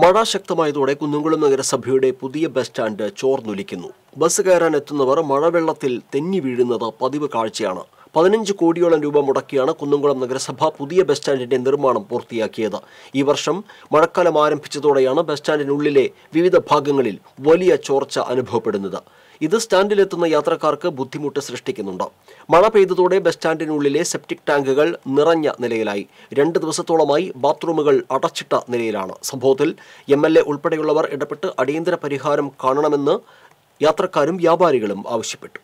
മഴ ശക്തമായതോടെ കുന്നുംകുളം നഗരസഭയുടെ പുതിയ ബസ് സ്റ്റാൻഡ് ചോർന്നൊലിക്കുന്നു ബസ് കയറാൻ എത്തുന്നവർ മഴവെള്ളത്തിൽ തെന്നി വീഴുന്നത് പതിവ് കാഴ്ചയാണ് പതിനഞ്ച് കോടിയോളം രൂപ മുടക്കിയാണ് കുന്നംകുളം നഗരസഭ പുതിയ ബസ് സ്റ്റാൻഡിന്റെ നിർമ്മാണം പൂർത്തിയാക്കിയത് ഈ വർഷം മഴക്കാലം ആരംഭിച്ചതോടെയാണ് ബസ് സ്റ്റാൻഡിനുള്ളിലെ വിവിധ ഭാഗങ്ങളിൽ വലിയ ചോർച്ച അനുഭവപ്പെടുന്നത് ഇത് സ്റ്റാൻഡിലെത്തുന്ന യാത്രക്കാർക്ക് ബുദ്ധിമുട്ട് സൃഷ്ടിക്കുന്നുണ്ട് മഴ പെയ്തതോടെ ബസ് സ്റ്റാൻഡിനുള്ളിലെ സെപ്റ്റിക് ടാങ്കുകൾ നിറഞ്ഞ നിലയിലായി രണ്ട് ദിവസത്തോളമായി ബാത്റൂമുകൾ അടച്ചിട്ട നിലയിലാണ് സംഭവത്തിൽ എം എൽ എ ഉൾപ്പെടെയുള്ളവർ ഇടപെട്ട് അടിയന്തര പരിഹാരം കാണണമെന്ന് യാത്രക്കാരും വ്യാപാരികളും ആവശ്യപ്പെട്ടു